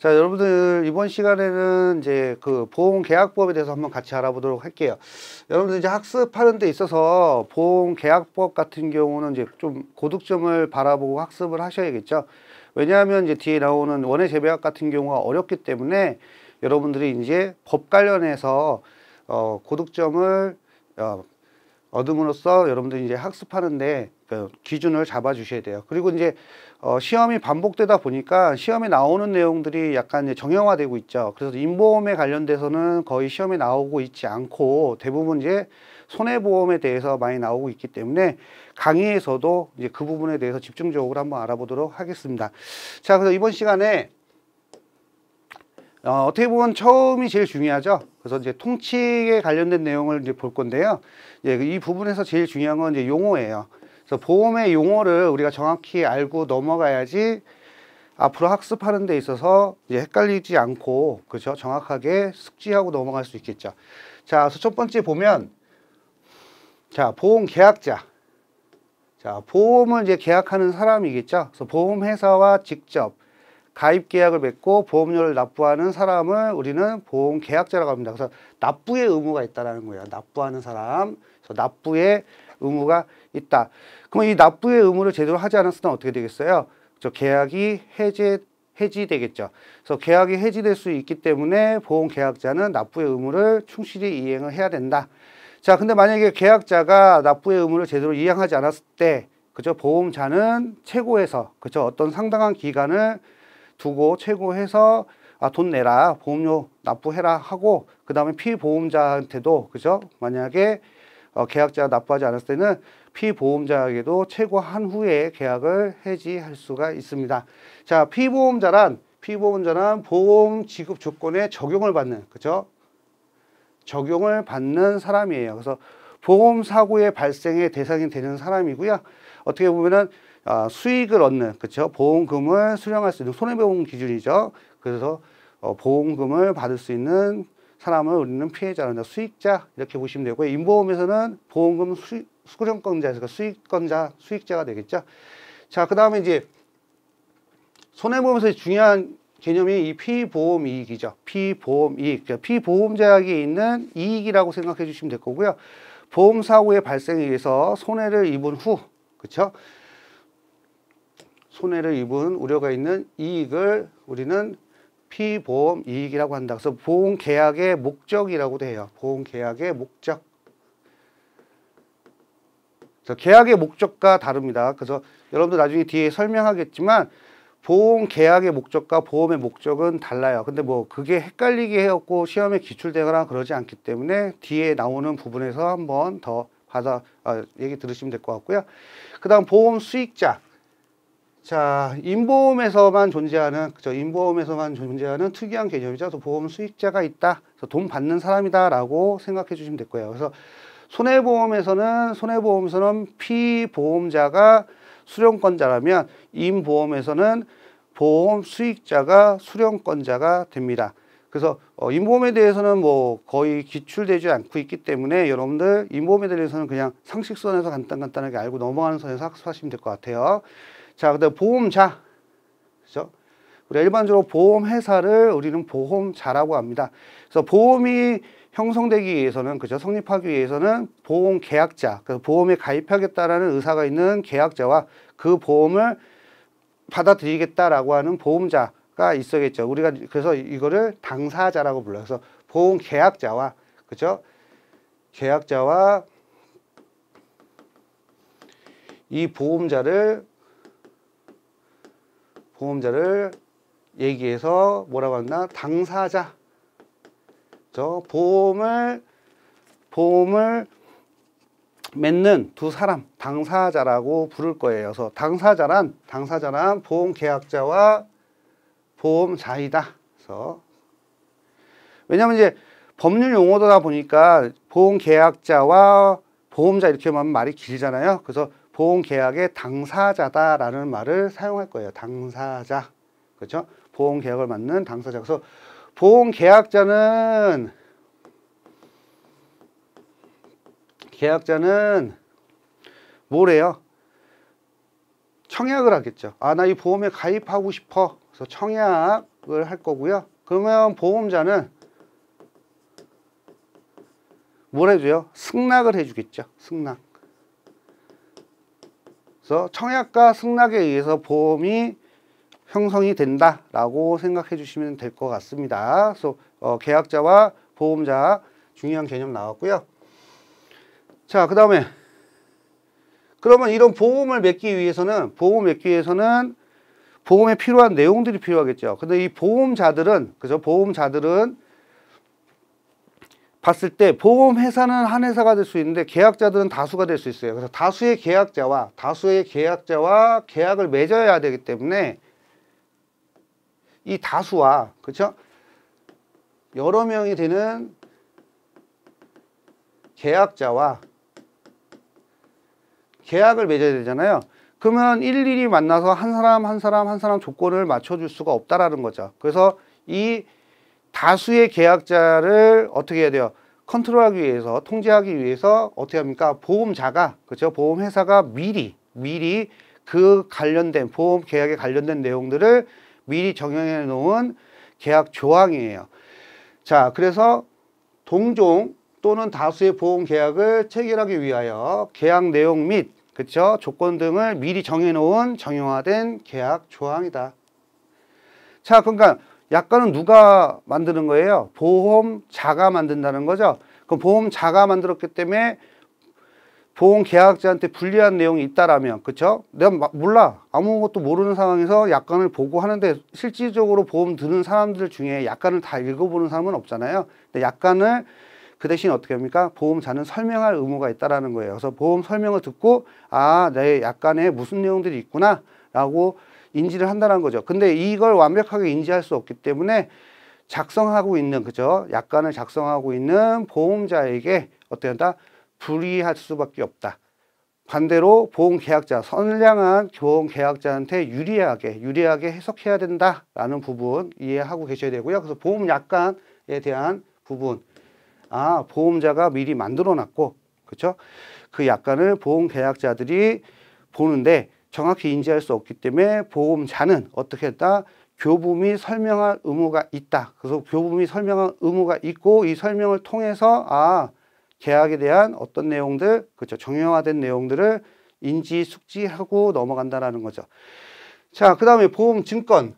자 여러분들 이번 시간에는 이제 그 보험계약법에 대해서 한번 같이 알아보도록 할게요 여러분들 이제 학습하는 데 있어서 보험계약법 같은 경우는 이제 좀 고득점을 바라보고 학습을 하셔야겠죠 왜냐하면 이제 뒤에 나오는 원의 재배약 같은 경우가 어렵기 때문에 여러분들이 이제 법 관련해서 어 고득점을 어, 얻음으로써 여러분들이 이제 학습하는데 그 기준을 잡아 주셔야 돼요 그리고 이제 어, 시험이 반복되다 보니까 시험에 나오는 내용들이 약간 이제 정형화되고 있죠. 그래서 인보험에 관련돼서는 거의 시험에 나오고 있지 않고 대부분 이제 손해보험에 대해서 많이 나오고 있기 때문에 강의에서도 이제 그 부분에 대해서 집중적으로 한번 알아보도록 하겠습니다. 자, 그래서 이번 시간에 어, 어떻게 보면 처음이 제일 중요하죠. 그래서 이제 통칙에 관련된 내용을 이제 볼 건데요. 예, 이 부분에서 제일 중요한 건 이제 용어예요. 그래서 보험의 용어를 우리가 정확히 알고 넘어가야지 앞으로 학습하는 데 있어서 이제 헷갈리지 않고 그죠 정확하게 숙지하고 넘어갈 수 있겠죠. 자, 그래서 첫 번째 보면 자 보험 계약자 자 보험을 이제 계약하는 사람이겠죠. 그래서 보험회사와 직접 가입 계약을 맺고 보험료를 납부하는 사람을 우리는 보험 계약자라고 합니다. 그래서 납부의 의무가 있다라는 거예요. 납부하는 사람. 그래서 납부의 의무가 있다. 그러면 이 납부의 의무를 제대로 하지 않았으면 어떻게 되겠어요? 저 그렇죠. 계약이 해제 해지되겠죠. 그래서 계약이 해지될 수 있기 때문에 보험 계약자는 납부의 의무를 충실히 이행을 해야 된다. 자, 근데 만약에 계약자가 납부의 의무를 제대로 이행하지 않았을 때, 그죠? 보험자는 최고에서, 그죠? 어떤 상당한 기간을 두고 최고해서 아, 돈 내라. 보험료 납부해라 하고, 그 다음에 피보험자한테도, 그죠? 만약에 어, 계약자가 납부하지 않았을 때는 피보험자에게도 최고한 후에 계약을 해지할 수가 있습니다. 자, 피보험자란 피보험자는 보험 지급 조건에 적용을 받는 그죠? 적용을 받는 사람이에요. 그래서 보험 사고의 발생의 대상이 되는 사람이고요. 어떻게 보면은 아, 수익을 얻는 그죠 보험금을 수령할 수 있는 손해보험 기준이죠. 그래서 어, 보험금을 받을 수 있는 사람을 우리는 피해자라는 그러니까 수익자 이렇게 보시면 되고요. 인보험에서는 보험금 수익 수령권자에서 그 수익권자, 수익자가 되겠죠. 자, 그 다음에 이제 손해보험에서 중요한 개념이 이 피보험이익이죠. 피보험이익. 그러니까 피보험제약에 있는 이익이라고 생각해 주시면 될 거고요. 보험사고의 발생에 의해서 손해를 입은 후, 그렇 손해를 입은 우려가 있는 이익을 우리는 피보험 이익이라고 한다. 그래서 보험 계약의 목적이라고도 해요. 보험 계약의 목적. 그래서 계약의 목적과 다릅니다. 그래서 여러분들 나중에 뒤에 설명하겠지만 보험 계약의 목적과 보험의 목적은 달라요. 근데 뭐 그게 헷갈리게 해갖고 시험에 기출되거나 그러지 않기 때문에 뒤에 나오는 부분에서 한번 더 받아 아, 얘기 들으시면 될 것 같고요. 그 다음 보험 수익자. 자, 인보험에서만 존재하는, 그죠. 인보험에서만 존재하는 특이한 개념이죠. 그래서 보험 수익자가 있다. 그래서 돈 받는 사람이다. 라고 생각해 주시면 될 거예요. 그래서 손해보험에서는 손해보험에서는 피보험자가 수령권자라면 임보험에서는 보험 수익자가 수령권자가 됩니다. 그래서 어, 인보험에 대해서는 뭐 거의 기출되지 않고 있기 때문에 여러분들 인보험에 대해서는 그냥 상식선에서 간단간단하게 알고 넘어가는 선에서 학습하시면 될 것 같아요. 자, 그다음 보험자, 그죠? 우리 일반적으로 보험회사를 우리는 보험자라고 합니다. 그래서 보험이 형성되기 위해서는 그죠 성립하기 위해서는 보험 계약자 그 보험에 가입하겠다라는 의사가 있는 계약자와 그 보험을 받아들이겠다라고 하는 보험자가 있어야겠죠 우리가 그래서 이거를 당사자라고 불러요 그래서 보험 계약자와 그죠 계약자와 이 보험자를 보험자를 얘기해서 뭐라고 하나 당사자 저 보험을 보험을 맺는 두 사람 당사자라고 부를 거예요. 그래서 당사자란 당사자란 보험 계약자와 보험자이다. 그래서 왜냐하면 이제 법률 용어다 보니까 보험 계약자와 보험자 이렇게 하면 말이 길잖아요. 그래서 보험 계약의 당사자다라는 말을 사용할 거예요. 당사자 그렇죠? 보험 계약을 맡는 당사자. 그래서 보험 계약자는 계약자는 뭐래요? 청약을 하겠죠. 아, 나 이 보험에 가입하고 싶어. 그래서 청약을 할 거고요. 그러면 보험자는 뭘 해줘요? 승낙을 해주겠죠. 승낙. 그래서 청약과 승낙에 의해서 보험이 형성이 된다라고 생각해 주시면 될 것 같습니다. 그래서 어, 계약자와 보험자 중요한 개념 나왔고요. 자, 그 다음에 그러면 이런 보험을 맺기 위해서는 보험 맺기 위해서는 보험에 필요한 내용들이 필요하겠죠. 근데 이 보험자들은 그죠? 보험자들은 봤을 때 보험 회사는 한 회사가 될 수 있는데 계약자들은 다수가 될 수 있어요. 그래서 다수의 계약자와 다수의 계약자와 계약을 맺어야 되기 때문에 이 다수와 그렇죠? 여러 명이 되는 계약자와 계약을 맺어야 되잖아요. 그러면 일일이 만나서 한 사람 한 사람 한 사람 조건을 맞춰줄 수가 없다라는 거죠. 그래서 이 다수의 계약자를 어떻게 해야 돼요? 컨트롤하기 위해서 통제하기 위해서 어떻게 합니까? 보험자가 그렇죠? 보험회사가 미리 미리 그 관련된 보험 계약에 관련된 내용들을 미리 정형해 놓은 계약 조항이에요. 자, 그래서 동종 또는 다수의 보험 계약을 체결하기 위하여 계약 내용 및 그쵸? 조건 등을 미리 정해 놓은 정형화된 계약 조항이다. 자, 그러니까 약간은 누가 만드는 거예요? 보험자가 만든다는 거죠. 그럼 보험자가 만들었기 때문에 보험 계약자한테 불리한 내용이 있다라면 그쵸 내가 몰라 아무것도 모르는 상황에서 약관을 보고 하는데 실질적으로 보험 드는 사람들 중에 약관을 다 읽어보는 사람은 없잖아요. 근데 약관을 그 대신 어떻게 합니까? 보험자는 설명할 의무가 있다라는 거예요. 그래서 보험 설명을 듣고 아 내 약관에 무슨 내용들이 있구나라고 인지를 한다는 거죠. 근데 이걸 완벽하게 인지할 수 없기 때문에 작성하고 있는 그죠? 약관을 작성하고 있는 보험자에게 어떻게 한다? 불이할 수밖에 없다. 반대로 보험 계약자, 선량한 보험 계약자한테 유리하게 유리하게 해석해야 된다라는 부분 이해하고 계셔야 되고요. 그래서 보험 약관에 대한 부분 아, 보험자가 미리 만들어 놨고 그렇죠? 그 약관을 보험 계약자들이 보는데 정확히 인지할 수 없기 때문에 보험자는 어떻게 했다? 교부및 설명할 의무가 있다. 그래서 교부및 설명할 의무가 있고 이 설명을 통해서 아 계약에 대한 어떤 내용들, 그렇죠. 정형화된 내용들을 인지 숙지하고 넘어간다라는 거죠. 자, 그 다음에 보험 증권.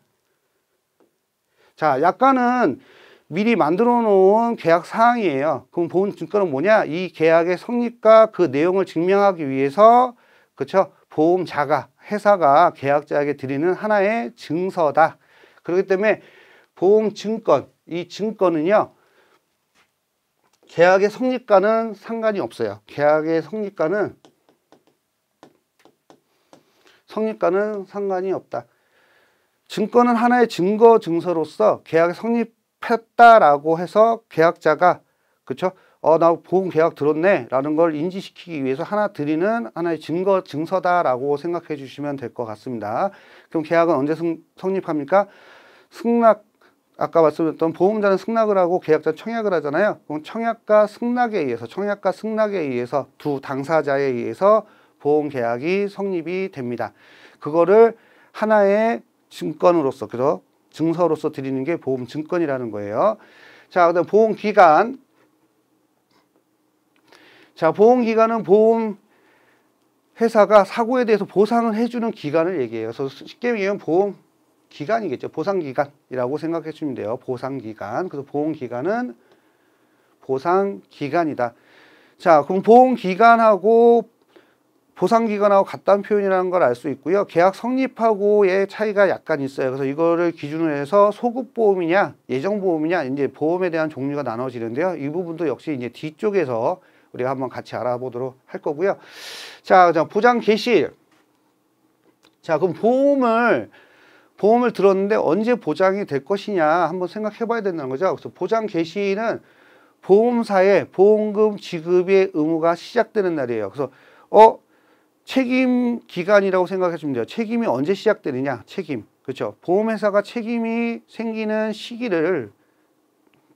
자, 약관은 미리 만들어 놓은 계약 사항이에요. 그럼 보험 증권은 뭐냐? 이 계약의 성립과 그 내용을 증명하기 위해서, 그렇죠. 보험자가, 회사가 계약자에게 드리는 하나의 증서다. 그렇기 때문에 보험 증권, 이 증권은요, 계약의 성립과는 상관이 없어요. 계약의 성립과는 성립과는 상관이 없다. 증권은 하나의 증거 증서로서 계약이 성립했다라고 해서 계약자가 그렇죠? 어, 나 보험 계약 들었네 라는 걸 인지시키기 위해서 하나 드리는 하나의 증거 증서다라고 생각해 주시면 될 것 같습니다. 그럼 계약은 언제 성립합니까? 승낙 아까 말씀드렸던 보험자는 승낙을 하고 계약자는 청약을 하잖아요. 그럼 청약과 승낙에 의해서 청약과 승낙에 의해서 두 당사자에 의해서 보험 계약이 성립이 됩니다. 그거를 하나의 증권으로서 그래서 증서로서 드리는 게 보험 증권이라는 거예요. 자, 그다음 보험 기간. 자, 보험 기간은 보험 회사가 사고에 대해서 보상을 해주는 기간을 얘기해요. 그래서 쉽게 얘기하면 보험 기간이겠죠. 보상기간이라고 생각해 주면 시 돼요. 보상기간. 그래서 보험기간은 보상기간이다. 자, 그럼 보험기간하고 보상기간하고 같다는 표현이라는 걸 알 수 있고요. 계약 성립하고의 차이가 약간 있어요. 그래서 이거를 기준으로 해서 소급보험이냐, 예정보험이냐, 이제 보험에 대한 종류가 나눠지는데요. 이 부분도 역시 이제 뒤쪽에서 우리가 한번 같이 알아보도록 할 거고요. 자, 자 보장 개시. 자, 그럼 보험을 보험을 들었는데 언제 보장이 될 것이냐 한번 생각해 봐야 된다는 거죠. 그래서 보장 개시는 보험사의 보험금 지급의 의무가 시작되는 날이에요. 그래서 어 책임 기간이라고 생각해 주면 돼요. 책임이 언제 시작되느냐? 책임. 그렇죠. 보험회사가 책임이 생기는 시기를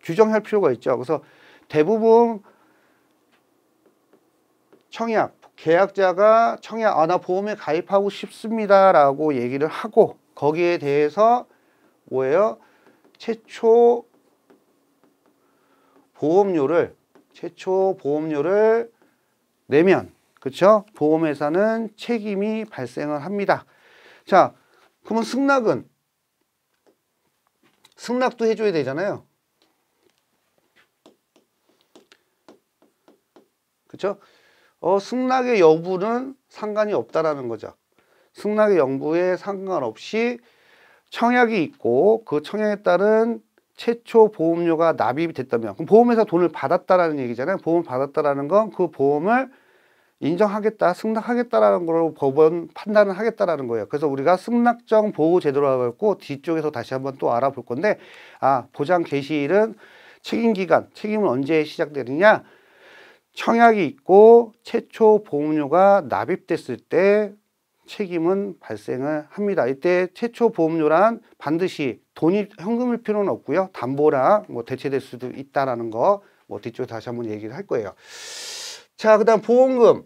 규정할 필요가 있죠. 그래서 대부분 청약, 계약자가 청약, 아, 나 보험에 가입하고 싶습니다라고 얘기를 하고 거기에 대해서 뭐예요? 최초 보험료를 최초 보험료를 내면 그렇죠? 보험회사는 책임이 발생을 합니다. 자, 그러면 승낙은 승낙도 해줘야 되잖아요. 그렇죠? 어, 승낙의 여부는 상관이 없다라는 거죠. 승낙의 영부에 상관없이 청약이 있고 그 청약에 따른 최초 보험료가 납입이 됐다면 그럼 보험회사 돈을 받았다라는 얘기잖아요. 보험 을 받았다라는 건 그 보험을 인정하겠다, 승낙하겠다라는 걸로 법원 판단을 하겠다라는 거예요. 그래서 우리가 승낙정 보호 제도라고 했고 뒤쪽에서 다시 한번 또 알아볼 건데 아 보장 개시일은 책임 기간, 책임은 언제 시작되느냐? 청약이 있고 최초 보험료가 납입됐을 때 책임은 발생을 합니다. 이때 최초 보험료란 반드시 돈이 현금일 필요는 없고요. 담보라 뭐 대체될 수도 있다라는 거 뭐 뒤쪽에 다시 한번 얘기를 할 거예요. 자, 그다음 보험금.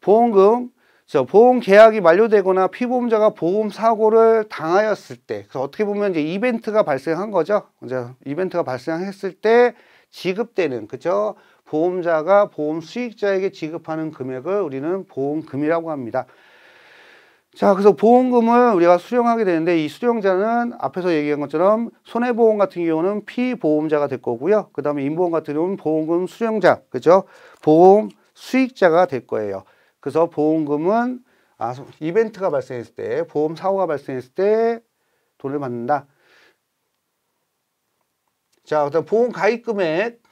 보험금. 저 보험 계약이 만료되거나 피보험자가 보험 사고를 당하였을 때, 그래서 어떻게 보면 이제 이벤트가 발생한 거죠. 이제 이벤트가 발생했을 때 지급되는 그죠? 보험자가 보험 수익자에게 지급하는 금액을 우리는 보험금이라고 합니다. 자, 그래서 보험금을 우리가 수령하게 되는데 이 수령자는 앞에서 얘기한 것처럼 손해보험 같은 경우는 피보험자가 될 거고요. 그 다음에 인보험 같은 경우는 보험금 수령자, 그죠? 보험 수익자가 될 거예요. 그래서 보험금은 아, 이벤트가 발생했을 때, 보험 사고가 발생했을 때 돈을 받는다. 자, 그다음 보험 가입 금액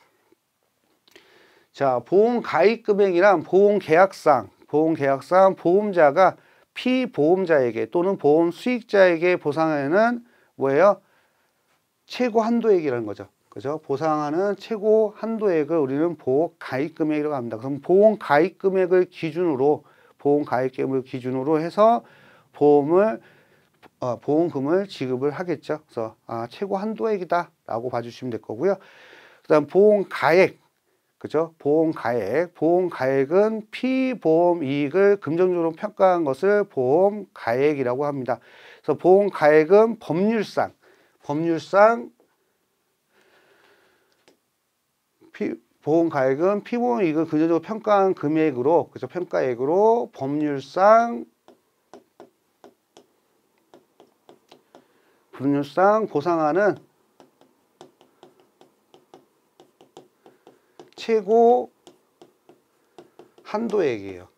자, 보험 가입 금액이란 보험 계약상, 보험 계약상 보험자가 피보험자에게 또는 보험 수익자에게 보상하는 뭐예요? 최고 한도액이라는 거죠. 그죠? 보상하는 최고 한도액을 우리는 보험 가입 금액이라고 합니다. 그럼 보험 가입 금액을 기준으로 보험 가입 금액을 기준으로 해서 보험을 어, 보험금을 지급을 하겠죠. 그래서 아, 최고 한도액이다라고 봐주시면 될 거고요. 그다음 보험 가액 그죠? 보험 가액. 보험 가액은 피보험 이익을 긍정적으로 평가한 것을 보험 가액이라고 합니다. 그래서 보험 가액은 법률상, 법률상 피, 보험 가액은 피보험 이익을 긍정적으로 평가한 금액으로, 그죠? 평가액으로 법률상 법률상 보상하는 최고 한도액이에요.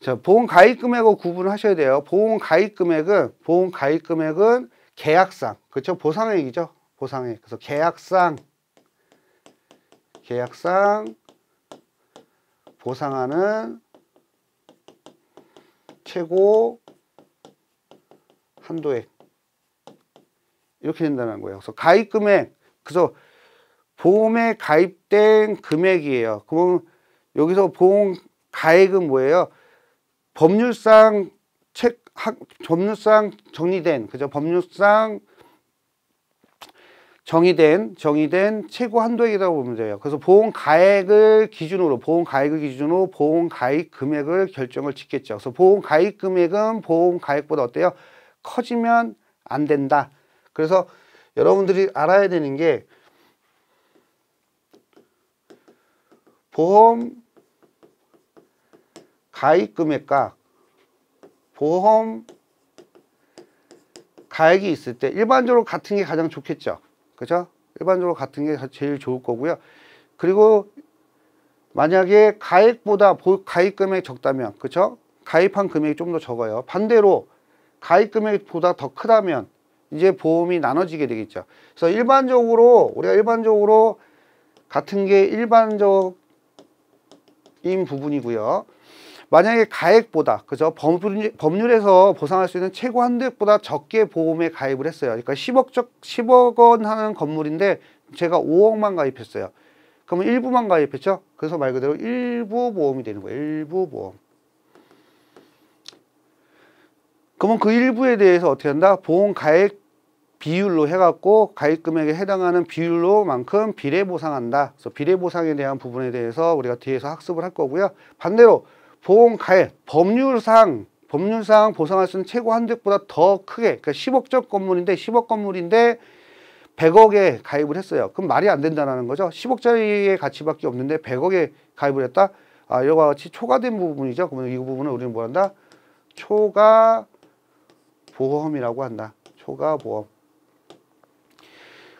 자, 보험 가입 금액을 구분하셔야 돼요. 보험 가입 금액은 보험 가입 금액은 계약상. 그렇죠? 보상액이죠. 보상액. 그래서 계약상 계약상 보상하는 최고 한도액 이렇게 된다는 거예요. 그래서 가입 금액 그래서 보험에 가입된 금액이에요. 그럼 여기서 보험 가액은 뭐예요? 법률상 책 학, 법률상 정리된 그죠? 법률상 정의된 정의된 최고 한도액이라고 보면 돼요. 그래서 보험 가액을 기준으로 보험 가액을 기준으로 보험 가입 금액을 결정을 짓겠죠. 그래서 보험 가입 금액은 보험 가액보다 어때요? 커지면 안 된다. 그래서 여러분들이 알아야 되는 게 보험 가입 금액과 보험 가액이 있을 때 일반적으로 같은 게 가장 좋겠죠. 그죠? 일반적으로 같은 게 제일 좋을 거고요. 그리고 만약에 가액보다 가입 금액이 적다면 그쵸? 가입한 금액이 좀 더 적어요. 반대로 가입 금액보다 더 크다면 이제 보험이 나눠지게 되겠죠. 그래서 일반적으로 우리가 일반적으로 같은 게 일반적 인 부분이고요. 만약에 가액보다 그죠 법률, 법률에서 보상할 수 있는 최고 한도액보다 적게 보험에 가입을 했어요. 그러니까 10억적 10억 원 하는 건물인데 제가 5억만 가입했어요. 그러면 일부만 가입했죠. 그래서 말 그대로 일부 보험이 되는 거예요. 일부 보험. 그러면 그 일부에 대해서 어떻게 한다? 보험 가액 비율로 해갖고 가입금액에 해당하는 비율로만큼 비례 보상한다. 그래서 비례 보상에 대한 부분에 대해서 우리가 뒤에서 학습을 할 거고요. 반대로 보험 가입 법률상 법률상 보상할 수 있는 최고 한도보다더 크게 그러니까 10억적 건물인데 10억 건물인데 100억에 가입을 했어요. 그럼 말이 안 된다는 거죠. 10억짜리의 가치밖에 없는데 100억에 가입을 했다. 아, 이와 같이 초과된 부분이죠. 그러면 이 부분을 우리는 뭐한다? 초과 보험이라고 한다. 초과 보험.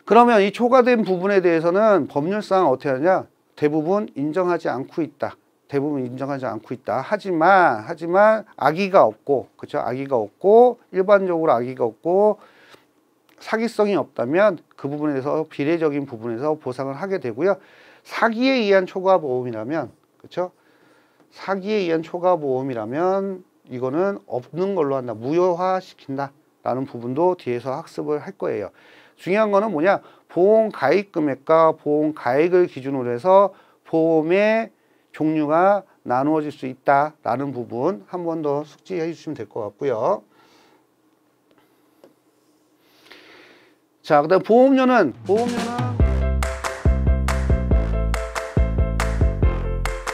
그러면 이 초과된 부분에 대해서는 법률상 어떻게 하냐 대부분 인정하지 않고 있다. 대부분 인정하지 않고 있다. 하지만 하지만 악의가 없고 그렇죠? 악의가 없고 일반적으로 악의가 없고 사기성이 없다면 그 부분에 대해서 비례적인 부분에서 보상을 하게 되고요. 사기에 의한 초과 보험이라면 그렇죠? 사기에 의한 초과 보험이라면 이거는 없는 걸로 한다. 무효화 시킨다. 라는 부분도 뒤에서 학습을 할 거예요. 중요한 거는 뭐냐 보험 가입 금액과 보험 가액을 기준으로 해서 보험의 종류가 나누어질 수 있다라는 부분 한 번 더 숙지해 주시면 될 것 같고요. 자, 그다음 보험료는 보험료는